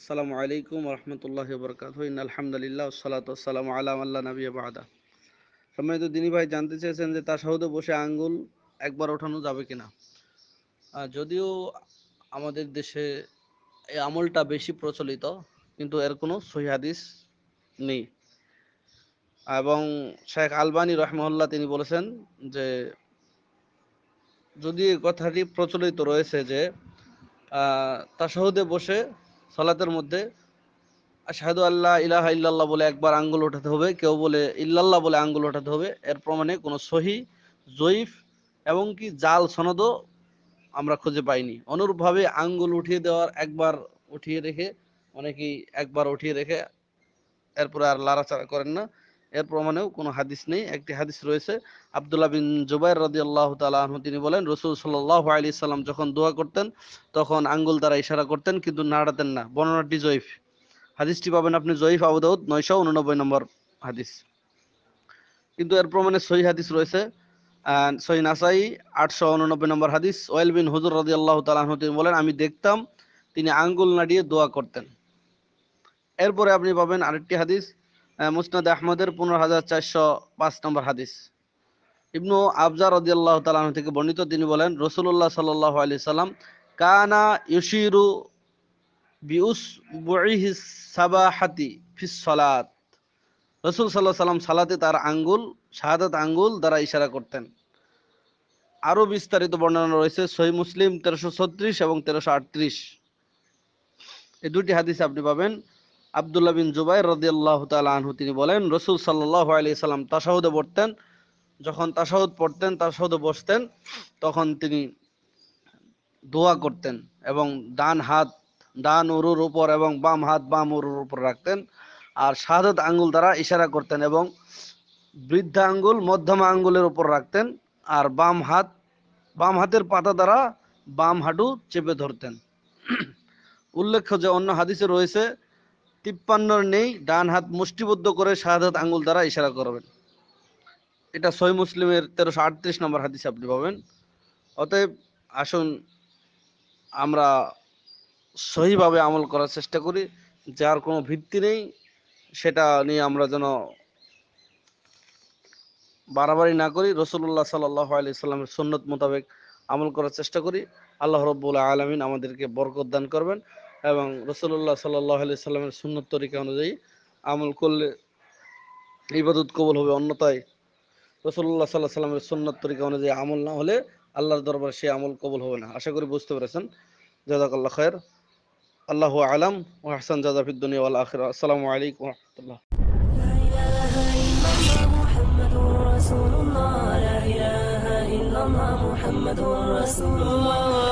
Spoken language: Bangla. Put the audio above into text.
আসসালামু আলাইকুম রহমতুল্লাহ বরকাত আলহামদুলিল্লাহ সালাত আসসালাম আলাম আল্লাহ নবী বাহাদা সময় দিনী ভাই জানতে চেয়েছেন যে তার সহদে বসে আঙ্গুল একবার ওঠানো যাবে কিনা যদিও আমাদের দেশে এই আমলটা বেশি প্রচলিত কিন্তু এর কোনো সহিহাদিস নেই এবং শেখ আলবানী রহমহল্লা তিনি বলেছেন যে যদি কথাটি প্রচলিত রয়েছে যে তা সহদে বসে সলাতের মধ্যে আশাহাদু আল্লাহ ইলাহা ইল্লাল্লাহ বলে একবার আঙ্গুল ওঠাতে হবে কেউ বলে ইল্লাল্লাহ বলে আঙ্গুল ওঠাতে হবে এর প্রমাণে কোনো সহি জয়ীফ এবং কি জাল সনদও আমরা খুঁজে পাইনি অনুরূপভাবে আঙ্গুল উঠিয়ে দেওয়ার একবার উঠিয়ে রেখে অনেকেই একবার উঠিয়ে রেখে এরপরে আর লাড়াচাড়া করেন না এর প্রমাণেও কোনো হাদিস নেই একটি হাদিস রয়েছে আবদুল্লাহ বিন জুবাইর রদি আল্লাহ তালু তিনি বলেন রসুল সাল্লাহ আলি সাল্লাম যখন দোয়া করতেন তখন আঙ্গুল দ্বারা ইশারা করতেন কিন্তু নাড়াতেন না বর্ণনাটি জয়ীফ হাদিসটি পাবেন আপনি জয়ীফ আবুদাউদ নয়শো উননব্বই নম্বর হাদিস কিন্তু এর প্রমাণে সহি হাদিস রয়েছে সহি নাসাই আটশো উননব্বই নম্বর হাদিস ওয়েল বিন হুজুর রদি আল্লাহ তালু তিনি বলেন আমি দেখতাম তিনি আঙ্গুল নাড়িয়ে দোয়া করতেন এরপরে আপনি পাবেন আরেকটি হাদিস মুসনাদ আহমদের পনেরো হাজার চারশো পাঁচ নম্বর হাদিস ইবনু আফজার রদিয়াল্লাহ তালাহ থেকে বর্ণিত তিনি বলেন রসুল্লাহ সাল্লাহ আলি সাল্লাম কানা ইউশিরু বিউস বহিস ফিস সালাত রসুল সাল্লাহ সাল্লাম সালাতে তার আঙ্গুল শাহাদাত আঙ্গুল দ্বারা ইশারা করতেন আরও বিস্তারিত বর্ণনা রয়েছে সহি মুসলিম তেরোশো ছত্রিশ এবং তেরোশো আটত্রিশ এই দুটি হাদিস আপনি পাবেন আবদুল্লাহ বিন জুবাই রদিয়াল্লাহ তাল আনহু তিনি বলেন রসুল সাল্লাহ আলি সাল্লাম তাসাহুদে পড়তেন যখন তাসাহুদ পড়তেন তাসাহুদে বসতেন তখন তিনি দোয়া করতেন এবং ডান হাত ডান উরুর উপর এবং বাম হাত বাম উরুর উপর রাখতেন আর শাহাদত আঙ্গুল দ্বারা ইশারা করতেন এবং বৃদ্ধা আঙ্গুল মধ্যমা আঙ্গুলের উপর রাখতেন আর বাম হাত বাম হাতের পাতা দ্বারা বাম হাঁটু চেপে ধরতেন উল্লেখ্য যে অন্য হাদিসে রয়েছে তিপ্পান্ন নেই ডান হাত মুষ্টিবদ্ধ করে শাহাদাত আঙ্গুল দ্বারা ইশারা করবেন এটা সহি মুসলিমের তেরোশো আটত্রিশ নম্বর হাদিস আপনি পাবেন অতএব আসুন আমরা সহিভাবে আমল করার চেষ্টা করি যার কোনো ভিত্তি নেই সেটা নিয়ে আমরা যেন বাড়াবাড়ি না করি রসুল্লাহ সাল্লাহ আলি সাল্লামের সন্ন্যত মোতাবেক আমল করার চেষ্টা করি আল্লাহ রব্বুল্লাহ আলমিন আমাদেরকে বরকত দান করবেন এবং রসল্লাহ সাল্লাহ আলি সুন্নত তরিকা অনুযায়ী আমল করলে ইবাদত কবল হবে অন্যতায় রসল্লাহ সাল্লাহ সাল্লামের সুন্নত তরিকা অনুযায়ী আমল না হলে আল্লাহর দরবারে সে আমল কবল হবে না আশা করি বুঝতে পেরেছেন জাজাকাল্লা খায়ের আল্লাহ আলাম ও হাসান জাজাফিদ্দুনিয়া আখির আসসালাম আলাইকুম রহমতুল্লাহ رسول الله لا إله إلا الله محمد رسول الله